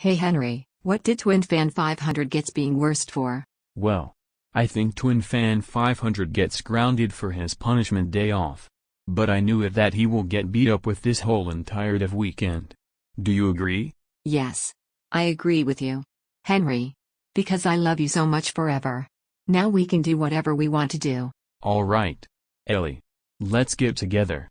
Hey Henry, what did TwinFan 500 gets being worst for? Well, I think TwinFan 500 gets grounded for his punishment day off. But I knew it that he will get beat up with this whole entire dev weekend. Do you agree? Yes. I agree with you. Henry. Because I love you so much forever. Now we can do whatever we want to do. Alright. Ellie. Let's get together.